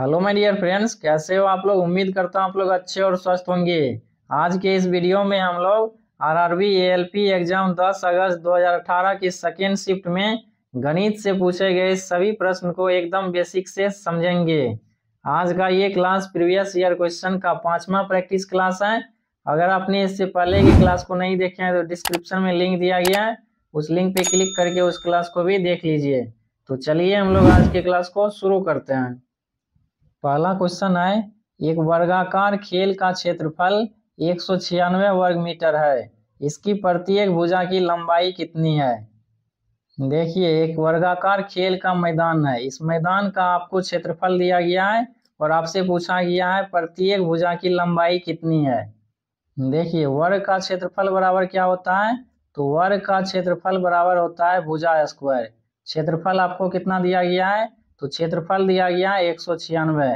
hello my dear friends कैसे हो आप लोग उम्मीद करता हूँ आप लोग अच्छे और स्वस्थ होंगे आज के इस वीडियो में हम लोग आरआरबी एएलपी एग्जाम 10 अगस्त 2018 की सेकेंड शिफ्ट में गणित से पूछे गए सभी प्रश्न को एकदम बेसिक से समझेंगे आज का ये क्लास प्रीवियस ईयर क्वेश्चन का पाँचवा प्रैक्टिस क्लास है अगर आपने इससे पहले की क्लास को नहीं देखे हैं तो डिस्क्रिप्शन में लिंक दिया गया है उस लिंक पे क्लिक करके उस क्लास को भी देख लीजिए तो चलिए हम लोग आज के क्लास को शुरू करते हैं पहला क्वेश्चन है एक वर्गाकार खेल का क्षेत्रफल एक वर्ग मीटर है इसकी प्रत्येक भुजा की लंबाई कितनी है देखिए एक वर्गाकार खेल का मैदान है इस मैदान का आपको क्षेत्रफल दिया गया है और आपसे पूछा गया है प्रत्येक भुजा की लंबाई कितनी है देखिए वर्ग का क्षेत्रफल बराबर क्या होता है तो वर्ग का क्षेत्रफल बराबर होता है भुजा स्क्वायर क्षेत्रफल आपको कितना दिया गया है तो क्षेत्रफल दिया गया है एक सौ छियानवे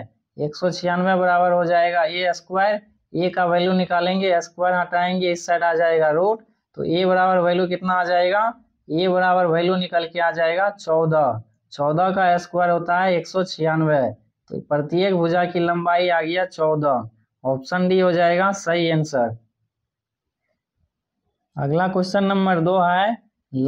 एक सौ छियानवे बराबर हो जाएगा ए स्क्वायर ए का वैल्यू निकालेंगे स्क्वायर हटाएंगे इस साइड आ जाएगा रूट तो ए बराबर वैल्यू कितना आ जाएगा ए बराबर वैल्यू निकल के आ जाएगा चौदह चौदह का स्क्वायर होता है एक सौ छियानवे तो प्रत्येक भुजा की लंबाई आ गया चौदह ऑप्शन डी हो जाएगा सही आंसर अगला क्वेश्चन नंबर दो है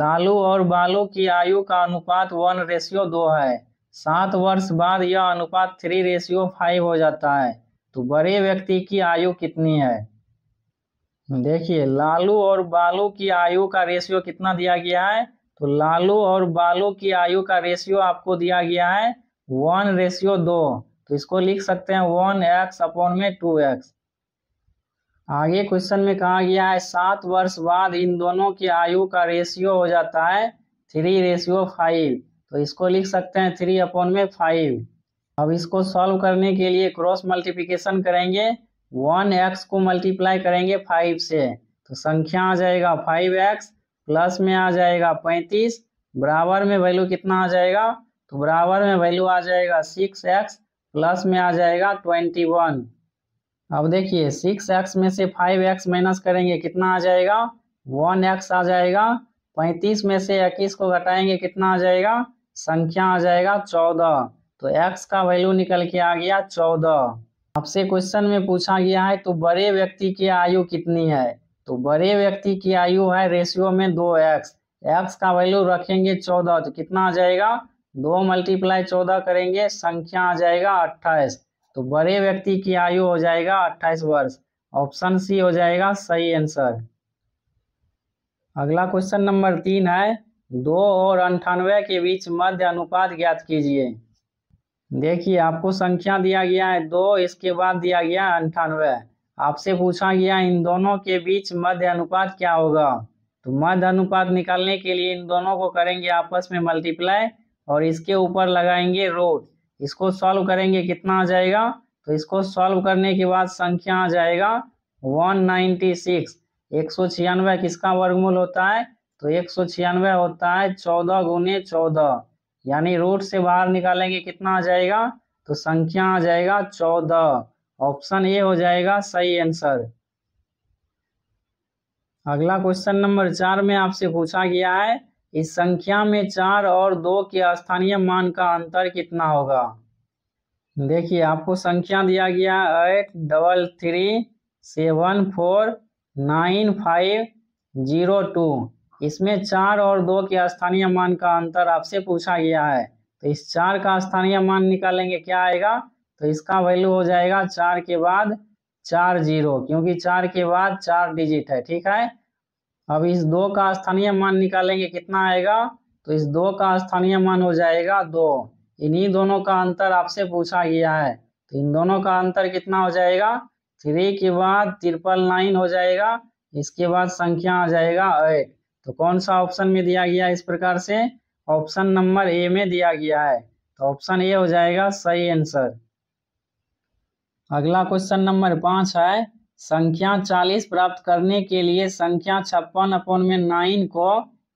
लालू और बालू की आयु का अनुपात वन रेशियो दो है सात वर्ष बाद यह अनुपात थ्री रेशियो फाइव हो जाता है तो बड़े व्यक्ति की आयु कितनी है देखिए लालू और बालू की आयु का रेशियो कितना दिया गया है तो लालू और बालू की आयु का रेशियो आपको दिया गया है वन रेशियो दो तो इसको लिख सकते हैं वन एक्स अपॉन में टू एक्स आगे क्वेश्चन में कहा गया है सात वर्ष बाद इन दोनों की आयु का रेशियो हो जाता है थ्री रेशियो फाइव तो इसको लिख सकते हैं थ्री अपॉन में फाइव अब इसको सॉल्व करने के लिए क्रॉस मल्टीप्लिकेशन करेंगे वन एक्स को मल्टीप्लाई करेंगे फाइव से तो संख्या आ जाएगा फाइव एक्स प्लस में आ जाएगा पैंतीस बराबर में वैल्यू कितना आ जाएगा तो बराबर में वैल्यू आ जाएगा सिक्स एक्स प्लस में आ जाएगा ट्वेंटी वन अब देखिए सिक्स एक्स में से फाइव एक्स माइनस करेंगे कितना आ जाएगा वन एक्स आ जाएगा पैंतीस में से इक्कीस को घटाएंगे कितना आ जाएगा संख्या आ जाएगा चौदह तो एक्स का वैल्यू निकल के आ गया चौदह आपसे क्वेश्चन में पूछा गया है तो बड़े व्यक्ति की आयु कितनी है तो बड़े व्यक्ति की आयु है रेशियो में दो एक्स एक्स का वैल्यू रखेंगे चौदह तो कितना आ जाएगा दो मल्टीप्लाई चौदह करेंगे संख्या आ जाएगा अट्ठाईस तो बड़े व्यक्ति की आयु हो जाएगा अट्ठाईस वर्ष ऑप्शन सी हो जाएगा सही आंसर अगला क्वेश्चन नंबर तीन है दो और अंठानवे के बीच मध्य अनुपात ज्ञात कीजिए देखिए आपको संख्या दिया गया है दो इसके बाद दिया गया अंठानवे आपसे पूछा गया इन दोनों के बीच मध्य अनुपात क्या होगा तो मध्य अनुपात निकालने के लिए इन दोनों को करेंगे आपस में मल्टीप्लाई और इसके ऊपर लगाएंगे रोड इसको सॉल्व करेंगे कितना आ जाएगा तो इसको सॉल्व करने के बाद संख्या आ जाएगा 196 196 किसका वर्गमूल होता है तो एक सौ छियानवे होता है चौदह गुने चौदह यानी रूट से बाहर निकालेंगे कितना आ जाएगा तो संख्या आ जाएगा चौदह ऑप्शन ए हो जाएगा सही आंसर अगला क्वेश्चन नंबर चार में आपसे पूछा गया है इस संख्या में चार और दो के स्थानीय मान का अंतर कितना होगा देखिए आपको संख्या दिया गया है eight double three seven four nine five zero two इसमें चार और दो के स्थानीय मान का अंतर आपसे पूछा गया है तो इस चार का स्थानीय मान निकालेंगे क्या आएगा तो इसका वैल्यू हो जाएगा चार के बाद चार जीरो क्योंकि चार के बाद चार डिजिट है ठीक है अब इस दो का स्थानीय मान निकालेंगे कितना आएगा तो इस दो का स्थानीय मान हो जाएगा दो इन्हीं दोनों का अंतर आपसे पूछा गया है तो इन दोनों का अंतर कितना हो जाएगा थ्री के बाद ट्रिपल नाइन हो जाएगा इसके बाद संख्या आ जाएगा एट तो कौन सा ऑप्शन में दिया गया है इस प्रकार से ऑप्शन नंबर ए में दिया गया है तो ऑप्शन ए हो जाएगा सही आंसर अगला क्वेश्चन नंबर पांच है संख्या चालीस प्राप्त करने के लिए संख्या छप्पन अपन में नाइन को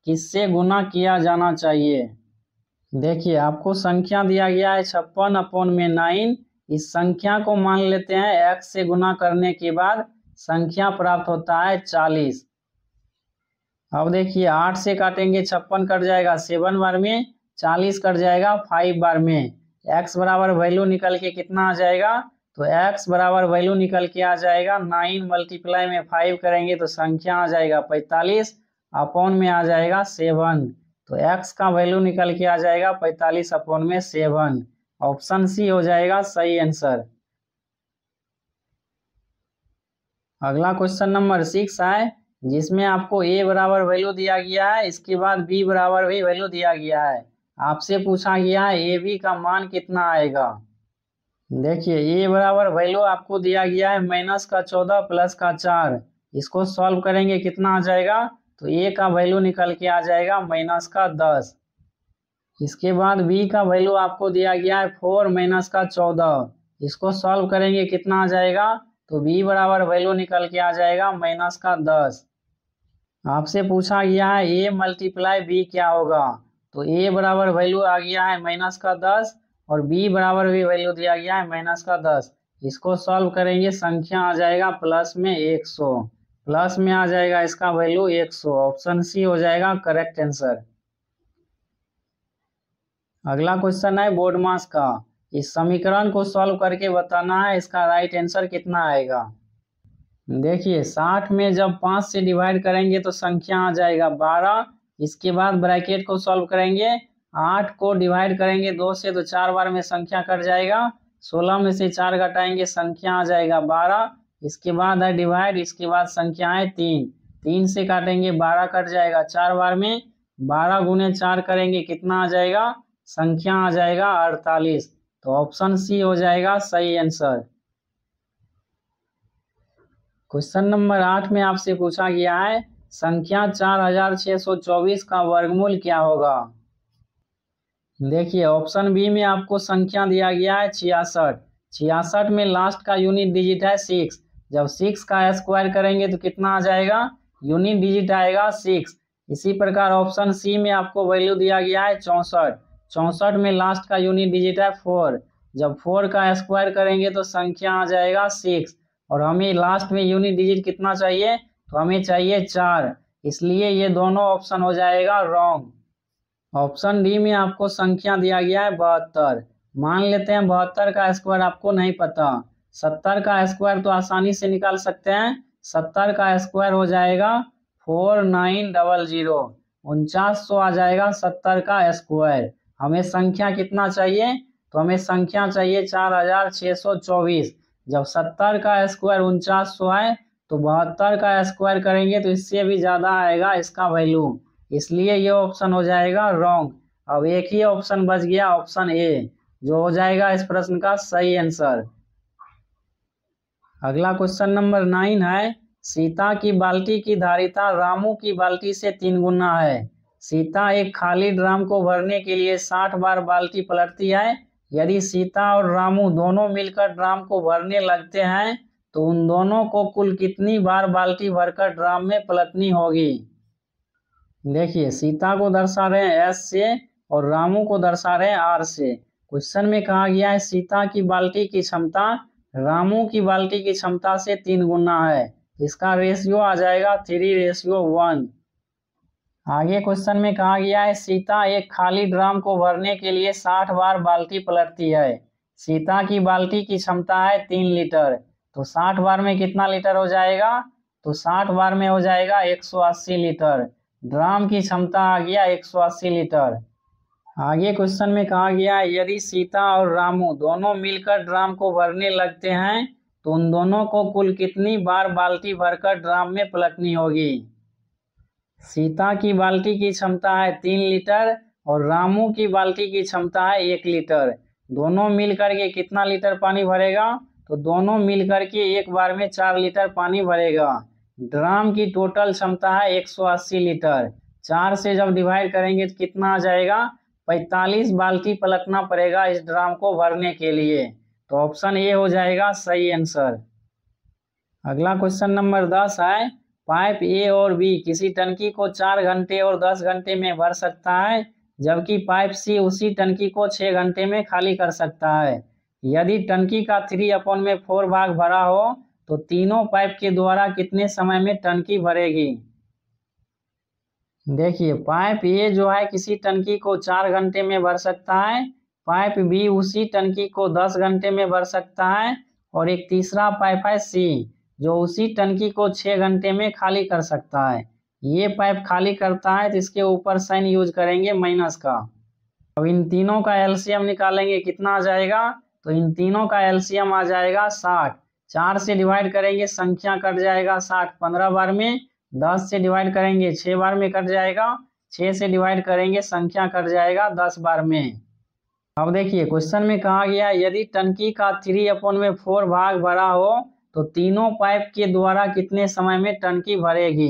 किससे गुना किया जाना चाहिए देखिए आपको संख्या दिया गया है छप्पन अपन में नाइन इस संख्या को मान लेते हैं एक्स से गुना करने के बाद संख्या प्राप्त होता है चालीस अब देखिए आठ से काटेंगे छप्पन कट जाएगा सेवन बार में चालीस कट जाएगा फाइव बार में एक्स बराबर वैल्यू निकल के कितना आ जाएगा तो एक्स बराबर वैल्यू निकल के आ जाएगा नाइन मल्टीप्लाई में फाइव करेंगे तो संख्या आ जाएगा पैंतालीस अपॉन में आ जाएगा सेवन तो एक्स का वैल्यू निकल के आ जाएगा पैंतालीस अपॉन में सेवन ऑप्शन सी हो जाएगा सही आंसर अगला क्वेश्चन नंबर सिक्स है जिसमें आपको ए बराबर वैल्यू दिया गया है इसके बाद बी बराबर भी वैल्यू दिया गया है आपसे पूछा गया है ए बी का मान कितना आएगा देखिए ए बराबर वैल्यू आपको दिया गया है माइनस का चौदह प्लस का चार इसको सॉल्व करेंगे कितना आ जाएगा तो ए का वैल्यू निकल के आ जाएगा माइनस का दस इसके बाद बी का वैल्यू आपको दिया गया है फोर माइनस का चौदह इसको सॉल्व करेंगे कितना आ जाएगा तो बी बराबर वैल्यू निकल के आ जाएगा माइनस का दस आपसे पूछा गया है ए मल्टीप्लाई बी क्या होगा तो ए बराबर वैल्यू आ गया है माइनस का दस और बी बराबर भी वैल्यू दिया गया है माइनस का दस इसको सॉल्व करेंगे संख्या आ जाएगा प्लस में एक सौ प्लस में आ जाएगा इसका वैल्यू एक सौ ऑप्शन सी हो जाएगा करेक्ट आंसर अगला क्वेश्चन है बोर्ड मास का इस समीकरण को सॉल्व करके बताना है इसका राइट आंसर कितना आएगा देखिए साठ में जब पाँच से डिवाइड करेंगे तो संख्या आ जाएगा बारह इसके बाद ब्रैकेट को सॉल्व करेंगे आठ को डिवाइड करेंगे दो से तो चार बार में संख्या कट जाएगा सोलह में से चार घटाएंगे संख्या आ जाएगा बारह इसके बाद है डिवाइड इसके बाद संख्या है तीन तीन से काटेंगे बारह कट जाएगा चार बार में बारह गुने चार करेंगे कितना आ जाएगा संख्या आ जाएगा अड़तालीस तो ऑप्शन सी हो जाएगा सही आंसर क्वेश्चन नंबर आठ में आपसे पूछा गया है संख्या चार हजार छह सौ चौबीस का वर्गमूल क्या होगा देखिए ऑप्शन बी में आपको संख्या दिया गया है छियासठ छियासठ में लास्ट का यूनिट डिजिट है सिक्स जब सिक्स का स्क्वायर करेंगे तो कितना आ जाएगा यूनिट डिजिट आएगा सिक्स इसी प्रकार ऑप्शन सी में आपको वैल्यू दिया गया है चौसठ चौंसठ में लास्ट का यूनिट डिजिट है फोर जब फोर का स्क्वायर करेंगे तो संख्या आ जाएगा सिक्स और हमें लास्ट में यूनिट डिजिट कितना चाहिए तो हमें चाहिए चार इसलिए ये दोनों ऑप्शन हो जाएगा रॉन्ग ऑप्शन डी में आपको संख्या दिया गया है बहत्तर मान लेते हैं बहत्तर का स्क्वायर आपको नहीं पता सत्तर का स्क्वायर तो आसानी से निकाल सकते हैं सत्तर का स्क्वायर हो जाएगा फोर नाइन डबल जीरो उनचास सौ आ जाएगा सत्तर का स्क्वायर हमें संख्या कितना चाहिए तो हमें संख्या चाहिए चार हजार छः सौ चौबीस जब सत्तर का स्क्वायर उनचास सौ है तो बहत्तर का स्क्वायर करेंगे तो इससे भी ज़्यादा आएगा इसका वैल्यू इसलिए ये ऑप्शन हो जाएगा रॉन्ग अब एक ही ऑप्शन बच गया ऑप्शन ए जो हो जाएगा इस प्रश्न का सही आंसर अगला क्वेश्चन नंबर नाइन है सीता की बाल्टी की धारिता रामू की बाल्टी से तीन गुना है सीता एक खाली ड्राम को भरने के लिए साठ बार बाल्टी पलटती है यदि सीता और रामू दोनों मिलकर ड्राम को भरने लगते हैं तो उन दोनों को कुल कितनी बार बाल्टी भरकर ड्राम में पलटनी होगी देखिए सीता को दर्शा रहे हैं एस से और रामू को दर्शा रहे हैं आर से क्वेश्चन में कहा गया है सीता की बाल्टी की क्षमता रामू की बाल्टी की क्षमता से तीन गुना है इसका रेशियो आ जाएगा थ्री रेशियो वन आगे क्वेश्चन में कहा गया है सीता एक खाली ड्राम को भरने के लिए साठ बार बाल्टी पलटती है सीता की बाल्टी की क्षमता है तीन लीटर तो साठ बार में कितना लीटर हो जाएगा तो साठ बार में हो जाएगा एक सौ अस्सी लीटर ड्राम की क्षमता आ गया एक सौ अस्सी लीटर आगे क्वेश्चन में कहा गया है यदि सीता और रामू दोनों मिलकर ड्राम को भरने लगते हैं तो उन दोनों को कुल कितनी बार बाल्टी भरकर ड्राम में पलटनी होगी सीता की बाल्टी की क्षमता है तीन लीटर और रामू की बाल्टी की क्षमता है एक लीटर दोनों मिलकर के कितना लीटर पानी भरेगा तो दोनों मिलकर के एक बार में चार लीटर पानी भरेगा ड्राम की टोटल क्षमता है 180 लीटर चार से जब डिवाइड करेंगे तो कितना आ जाएगा 45 बाल्टी पलटना पड़ेगा इस ड्राम को भरने के लिए तो ऑप्शन ए हो जाएगा सही आंसर अगला क्वेश्चन नंबर दस है पाइप ए और बी किसी टंकी को चार घंटे और दस घंटे में भर सकता है जबकि पाइप सी उसी टंकी को छः घंटे में खाली कर सकता है यदि टंकी का थ्री अपॉन में फोर भाग भरा हो तो तीनों पाइप के द्वारा कितने समय में टंकी भरेगी देखिए पाइप ए जो है किसी टंकी को चार घंटे में भर सकता है पाइप बी उसी टंकी को दस घंटे में भर सकता है और एक तीसरा पाइप है सी जो उसी टंकी को छः घंटे में खाली कर सकता है ये पाइप खाली करता है तो इसके ऊपर साइन यूज करेंगे माइनस का अब इन तीनों का एलसीएम निकालेंगे कितना आ जाएगा तो इन तीनों का एलसीएम आ जाएगा साठ चार से डिवाइड करेंगे संख्या कट जाएगा साठ पंद्रह बार में दस से डिवाइड करेंगे छः बार में कट जाएगा छः से डिवाइड करेंगे संख्या कट जाएगा दस बार में अब देखिए क्वेश्चन में कहा गया यदि टंकी का थ्री अपॉन में फोर भाग भरा हो तो तीनों पाइप के द्वारा कितने समय में टंकी भरेगी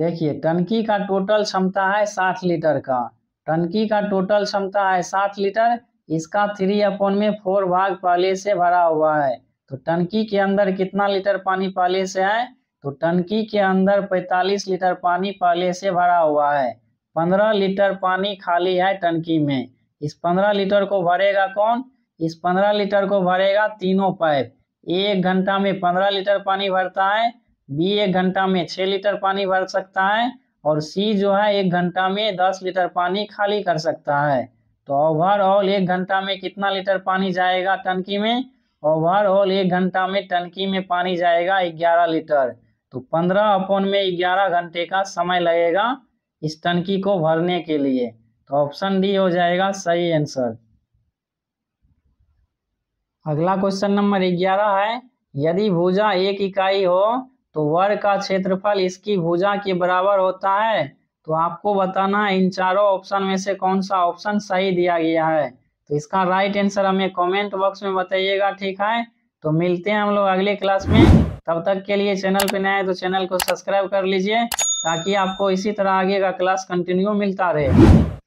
देखिए टंकी का टोटल क्षमता है साठ लीटर का टंकी का टोटल क्षमता है साठ लीटर इसका थ्री अपॉन में फोर भाग पहले से भरा हुआ है तो टंकी के अंदर कितना लीटर पानी पहले से है तो टंकी के अंदर पैतालीस लीटर पानी पहले से भरा हुआ है पंद्रह लीटर पानी खाली है टंकी में इस पंद्रह लीटर को भरेगा कौन इस पंद्रह लीटर को भरेगा तीनों पाइप ए एक घंटा में पंद्रह लीटर पानी भरता है बी एक घंटा में छह लीटर पानी भर सकता है और सी जो है एक घंटा में दस लीटर पानी खाली कर सकता है तो ओवरऑल एक घंटा में कितना लीटर पानी जाएगा टंकी में ओवरऑल एक घंटा में टंकी में पानी जाएगा ग्यारह लीटर तो पंद्रह अपॉन में ग्यारह घंटे का समय लगेगा इस टंकी को भरने के लिए तो ऑप्शन डी हो जाएगा सही आंसर अगला क्वेश्चन नंबर ग्यारह है यदि भुजा एक इकाई हो तो वर्ग का क्षेत्रफल इसकी भुजा के बराबर होता है तो आपको बताना है इन चारों ऑप्शन में से कौन सा ऑप्शन सही दिया गया है तो इसका राइट आंसर हमें कमेंट बॉक्स में बताइएगा ठीक है तो मिलते हैं हम लोग अगले क्लास में तब तक के लिए चैनल पे नए तो चैनल को सब्सक्राइब कर लीजिए ताकि आपको इसी तरह आगे का क्लास कंटिन्यू मिलता रहे